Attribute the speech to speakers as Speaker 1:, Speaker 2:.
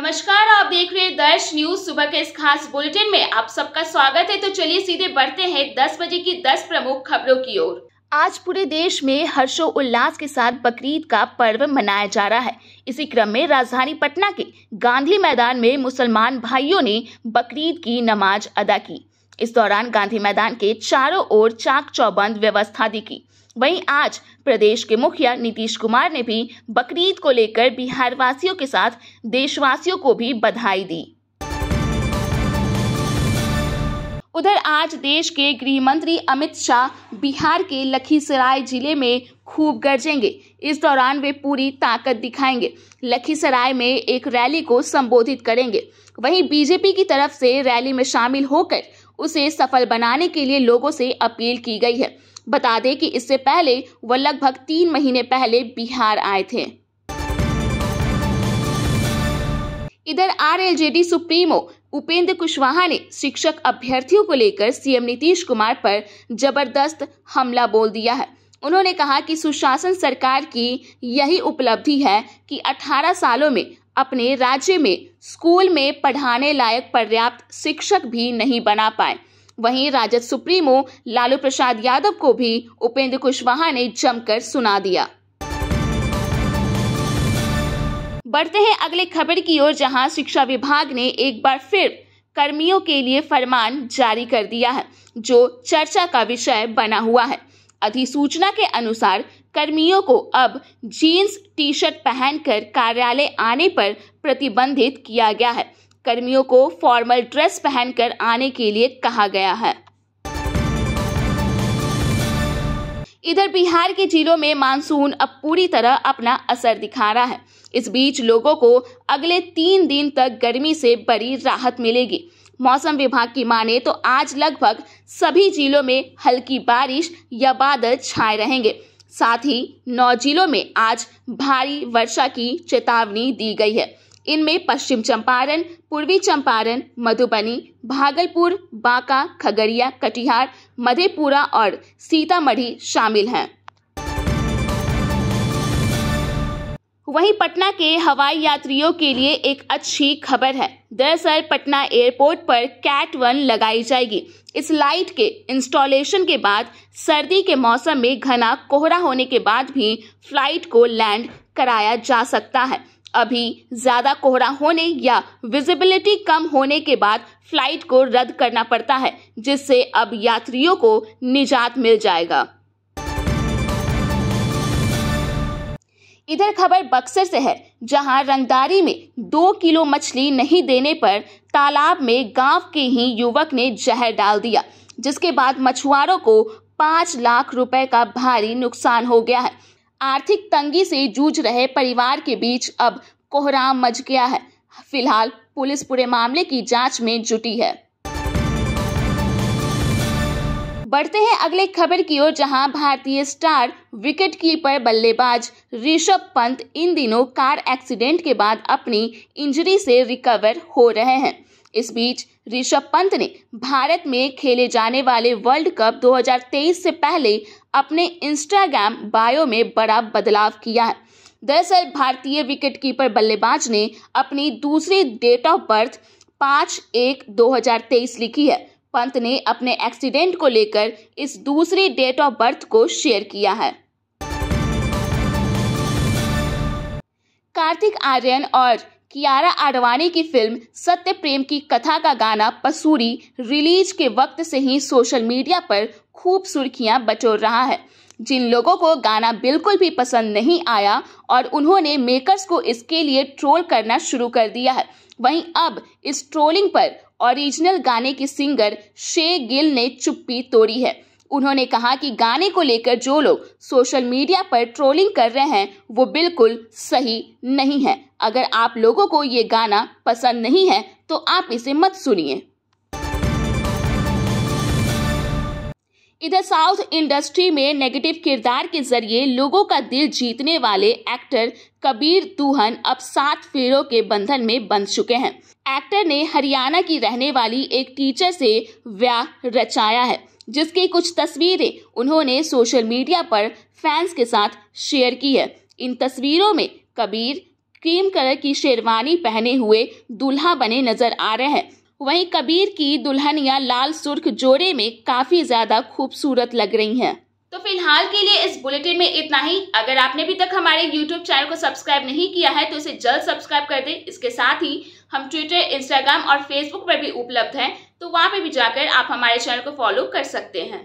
Speaker 1: नमस्कार आप देख रहे हैं दर्श न्यूज सुबह के इस खास बुलेटिन में आप सबका स्वागत है तो चलिए सीधे बढ़ते हैं 10 बजे की 10 प्रमुख खबरों की ओर आज पूरे देश में हर्षो उल्लास के साथ बकरीद का पर्व मनाया जा रहा है इसी क्रम में राजधानी पटना के गांधी मैदान में मुसलमान भाइयों ने बकरीद की नमाज अदा की इस दौरान गांधी मैदान के चारों ओर चाक चौबंद व्यवस्था दिखी वहीं आज प्रदेश के मुखिया नीतीश कुमार ने भी बकरीद को लेकर बिहार वासियों के साथ देशवासियों को भी बधाई दी उधर आज देश के गृह मंत्री अमित शाह बिहार के लखीसराय जिले में खूब गरजेंगे इस दौरान वे पूरी ताकत दिखाएंगे लखीसराय में एक रैली को संबोधित करेंगे वहीं बीजेपी की तरफ से रैली में शामिल होकर उसे सफल बनाने के लिए लोगों से अपील की गई है बता दें कि इससे पहले वह लगभग तीन महीने पहले बिहार आए थे इधर आरएलजेडी सुप्रीमो उपेंद्र कुशवाहा ने शिक्षक अभ्यर्थियों को लेकर सीएम नीतीश कुमार पर जबरदस्त हमला बोल दिया है उन्होंने कहा कि सुशासन सरकार की यही उपलब्धि है कि 18 सालों में अपने राज्य में स्कूल में पढ़ाने लायक पर्याप्त शिक्षक भी नहीं बना पाए वहीं राजद सुप्रीमो लालू प्रसाद यादव को भी उपेंद्र कुशवाहा ने जमकर सुना दिया बढ़ते हैं अगले खबर की ओर जहां शिक्षा विभाग ने एक बार फिर कर्मियों के लिए फरमान जारी कर दिया है जो चर्चा का विषय बना हुआ है अधिसूचना के अनुसार कर्मियों को अब जीन्स टी शर्ट पहनकर कार्यालय आने पर प्रतिबंधित किया गया है कर्मियों को फॉर्मल ड्रेस पहनकर आने के लिए कहा गया है इधर बिहार के जिलों में मानसून अब पूरी तरह अपना असर दिखा रहा है इस बीच लोगों को अगले तीन दिन तक गर्मी से बड़ी राहत मिलेगी मौसम विभाग की माने तो आज लगभग सभी जिलों में हल्की बारिश या बादल छाए रहेंगे साथ ही नौ जिलों में आज भारी वर्षा की चेतावनी दी गई है इनमें पश्चिम चंपारण पूर्वी चंपारण मधुबनी भागलपुर बांका खगड़िया कटिहार मधेपुरा और सीतामढ़ी शामिल हैं वहीं पटना के हवाई यात्रियों के लिए एक अच्छी खबर है दरअसल पटना एयरपोर्ट पर कैट वन लगाई जाएगी इस लाइट के इंस्टॉलेशन के बाद सर्दी के मौसम में घना कोहरा होने के बाद भी फ्लाइट को लैंड कराया जा सकता है अभी ज़्यादा कोहरा होने या विजिबिलिटी कम होने के बाद फ्लाइट को रद्द करना पड़ता है जिससे अब यात्रियों को निजात मिल जाएगा इधर खबर बक्सर से है जहां रंगदारी में दो किलो मछली नहीं देने पर तालाब में गांव के ही युवक ने जहर डाल दिया जिसके बाद मछुआरों को पांच लाख रुपए का भारी नुकसान हो गया है आर्थिक तंगी से जूझ रहे परिवार के बीच अब कोहराम मच गया है फिलहाल पुलिस पूरे मामले की जांच में जुटी है बढ़ते हैं अगले खबर की ओर जहां भारतीय स्टार विकेट कीपर बल्लेबाज ऋषभ पंत इन दिनों कार एक्सीडेंट के बाद अपनी इंजरी से रिकवर हो रहे हैं इस बीच ऋषभ पंत ने भारत में खेले जाने वाले वर्ल्ड कप 2023 से पहले अपने इंस्टाग्राम बायो में बड़ा बदलाव किया है दरअसल भारतीय विकेटकीपर बल्लेबाज ने अपनी दूसरी डेट ऑफ बर्थ पाँच एक दो हजार तेईस लिखी है पंत ने अपने एक्सीडेंट को लेकर इस दूसरी डेट ऑफ बर्थ को शेयर किया है कार्तिक आर्यन और कियारा आडवाणी की फिल्म सत्य प्रेम की कथा का गाना पसूरी रिलीज के वक्त से ही सोशल मीडिया पर खूब सुर्खियां बटोर रहा है जिन लोगों को गाना बिल्कुल भी पसंद नहीं आया और उन्होंने मेकर्स को इसके लिए ट्रोल करना शुरू कर दिया है वहीं अब इस ट्रोलिंग पर ओरिजिनल गाने की सिंगर शे गिल ने चुप्पी तोड़ी है उन्होंने कहा कि गाने को लेकर जो लोग सोशल मीडिया पर ट्रोलिंग कर रहे हैं वो बिल्कुल सही नहीं है अगर आप लोगों को ये गाना पसंद नहीं है तो आप इसे मत सुनिए इधर साउथ इंडस्ट्री में नेगेटिव किरदार के जरिए लोगों का दिल जीतने वाले एक्टर कबीर दुहन अब सात फेरों के बंधन में बंध चुके हैं एक्टर ने हरियाणा की रहने वाली एक टीचर से व्याह रचाया है जिसकी कुछ तस्वीरें उन्होंने सोशल मीडिया पर फैंस के साथ शेयर की है इन तस्वीरों में कबीर क्रीम कलर की शेरवानी पहने हुए दूल्हा बने नजर आ रहे हैं वहीं कबीर की दुल्हनिया लाल सुर्ख जोड़े में काफी ज्यादा खूबसूरत लग रही हैं। तो फिलहाल के लिए इस बुलेटिन में इतना ही अगर आपने अभी तक हमारे YouTube चैनल को सब्सक्राइब नहीं किया है तो इसे जल्द सब्सक्राइब कर दें इसके साथ ही हम ट्विटर इंस्टाग्राम और फेसबुक पर भी उपलब्ध हैं तो वहाँ पर भी जाकर आप हमारे चैनल को फॉलो कर सकते हैं